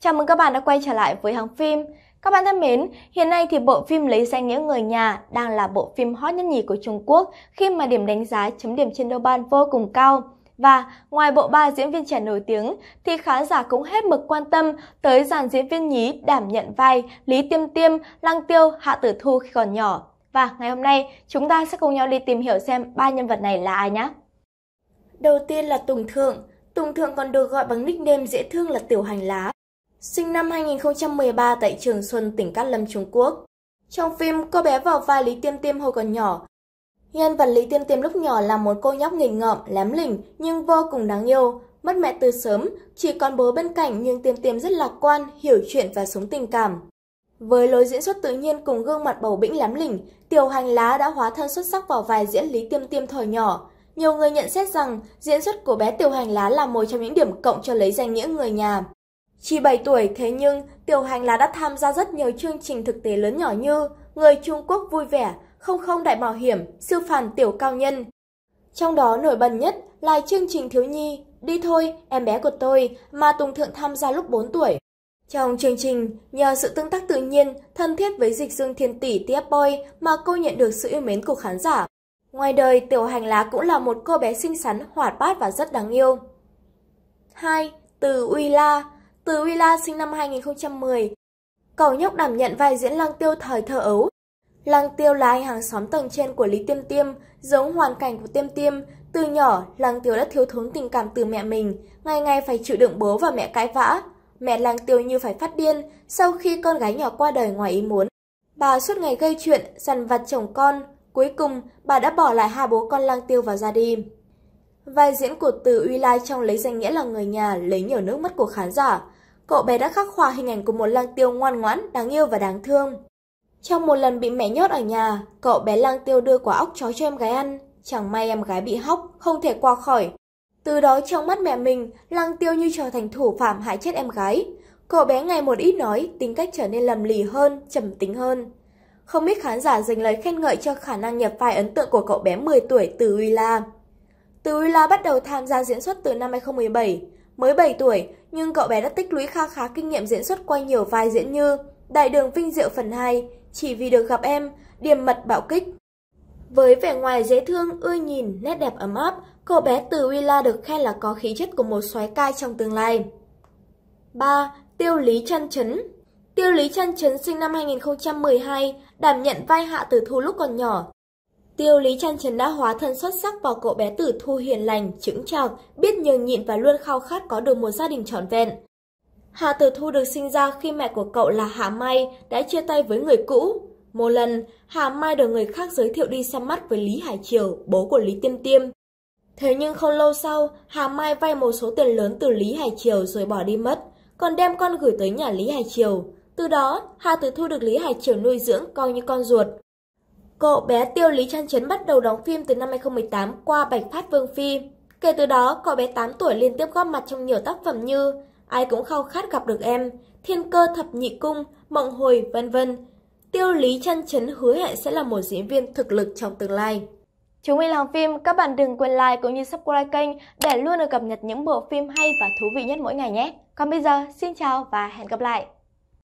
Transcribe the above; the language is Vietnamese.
Chào mừng các bạn đã quay trở lại với hàng phim. Các bạn thân mến, hiện nay thì bộ phim Lấy danh nghĩa người nhà đang là bộ phim hot nhất nhì của Trung Quốc khi mà điểm đánh giá chấm điểm trên Douban vô cùng cao. Và ngoài bộ ba diễn viên trẻ nổi tiếng thì khán giả cũng hết mực quan tâm tới dàn diễn viên nhí đảm nhận vai Lý Tiêm Tiêm, Lăng Tiêu, Hạ Tử Thu khi còn nhỏ. Và ngày hôm nay chúng ta sẽ cùng nhau đi tìm hiểu xem ba nhân vật này là ai nhé. Đầu tiên là Tùng Thượng. Tùng Thượng còn được gọi bằng nickname dễ thương là Tiểu Hành Lá sinh năm 2013 tại Trường Xuân, tỉnh Cát Lâm, Trung Quốc. Trong phim, cô bé vào vai Lý Tiêm Tiêm hồi còn nhỏ. Nhân vật Lý Tiêm Tiêm lúc nhỏ là một cô nhóc nghịch ngợm, lém lỉnh nhưng vô cùng đáng yêu. Mất mẹ từ sớm, chỉ còn bố bên cạnh nhưng Tiêm Tiêm rất lạc quan, hiểu chuyện và sống tình cảm. Với lối diễn xuất tự nhiên cùng gương mặt bầu bĩnh lém lỉnh, Tiểu Hành Lá đã hóa thân xuất sắc vào vai diễn Lý Tiêm Tiêm thời nhỏ. Nhiều người nhận xét rằng diễn xuất của bé Tiểu Hành Lá là một trong những điểm cộng cho lấy danh nghĩa người nhà. Chỉ 7 tuổi thế nhưng Tiểu Hành là đã tham gia rất nhiều chương trình thực tế lớn nhỏ như Người Trung Quốc vui vẻ, Không không đại mạo hiểm, Siêu phàm tiểu cao nhân. Trong đó nổi bật nhất là chương trình thiếu nhi Đi thôi, em bé của tôi mà Tùng Thượng tham gia lúc 4 tuổi. Trong chương trình, nhờ sự tương tác tự nhiên, thân thiết với dịch dương thiên tỷ Tia Boy mà cô nhận được sự yêu mến của khán giả. Ngoài đời, Tiểu Hành Lá cũng là một cô bé xinh xắn, hoạt bát và rất đáng yêu. 2. Từ Uy La từ Willa sinh năm 2010. Cậu nhóc đảm nhận vai diễn Lăng Tiêu thời thơ ấu. Lăng Tiêu là anh hàng xóm tầng trên của Lý Tiêm Tiêm, giống hoàn cảnh của Tiêm Tiêm. Từ nhỏ, Lăng Tiêu đã thiếu thốn tình cảm từ mẹ mình, ngày ngày phải chịu đựng bố và mẹ cãi vã. Mẹ Lăng Tiêu như phải phát điên sau khi con gái nhỏ qua đời ngoài ý muốn. Bà suốt ngày gây chuyện, dằn vặt chồng con. Cuối cùng, bà đã bỏ lại hai bố con Lăng Tiêu và ra đi. Vai diễn của Từ Uy Lai trong lấy danh nghĩa là người nhà lấy nhiều nước mắt của khán giả cậu bé đã khắc họa hình ảnh của một lang tiêu ngoan ngoãn, đáng yêu và đáng thương. Trong một lần bị mẹ nhốt ở nhà, cậu bé lang tiêu đưa quả ốc chó cho em gái ăn. Chẳng may em gái bị hóc, không thể qua khỏi. Từ đó trong mắt mẹ mình, lang tiêu như trở thành thủ phạm hại chết em gái. Cậu bé ngày một ít nói, tính cách trở nên lầm lì hơn, trầm tính hơn. Không biết khán giả dành lời khen ngợi cho khả năng nhập vai ấn tượng của cậu bé 10 tuổi từ Uy La. Từ Uy La bắt đầu tham gia diễn xuất từ năm 2017. Mới 7 tuổi, nhưng cậu bé đã tích lũy kha khá kinh nghiệm diễn xuất qua nhiều vai diễn như Đại đường Vinh Diệu phần 2, Chỉ vì được gặp em, Điềm mật bạo kích. Với vẻ ngoài dễ thương, ưa nhìn, nét đẹp ấm áp, cậu bé từ Willa được khen là có khí chất của một soái ca trong tương lai. 3. Tiêu Lý Trăn Chấn Tiêu Lý Trăn Chấn sinh năm 2012, đảm nhận vai hạ tử thu lúc còn nhỏ, Tiêu Lý Trăn Trần đã hóa thân xuất sắc vào cậu bé tử thu hiền lành, chững chạc, biết nhường nhịn và luôn khao khát có được một gia đình trọn vẹn. Hạ Tử Thu được sinh ra khi mẹ của cậu là Hạ Mai đã chia tay với người cũ. Một lần, Hạ Mai được người khác giới thiệu đi xem mắt với Lý Hải Triều, bố của Lý Tiêm Tiêm. Thế nhưng không lâu sau, Hà Mai vay một số tiền lớn từ Lý Hải Triều rồi bỏ đi mất, còn đem con gửi tới nhà Lý Hải Triều. Từ đó, Hà Tử Thu được Lý Hải Triều nuôi dưỡng coi như con ruột. Cậu bé Tiêu Lý Chăn Chấn bắt đầu đóng phim từ năm 2018 qua Bạch Phát Vương Phi. Kể từ đó, cậu bé 8 tuổi liên tiếp góp mặt trong nhiều tác phẩm như Ai cũng khao khát gặp được em, Thiên cơ thập nhị cung, Mộng hồi, vân vân. Tiêu Lý Chăn Chấn hứa hẹn sẽ là một diễn viên thực lực trong tương lai. Chúng mình làm phim, các bạn đừng quên like cũng như subscribe kênh để luôn được cập nhật những bộ phim hay và thú vị nhất mỗi ngày nhé. Còn bây giờ, xin chào và hẹn gặp lại!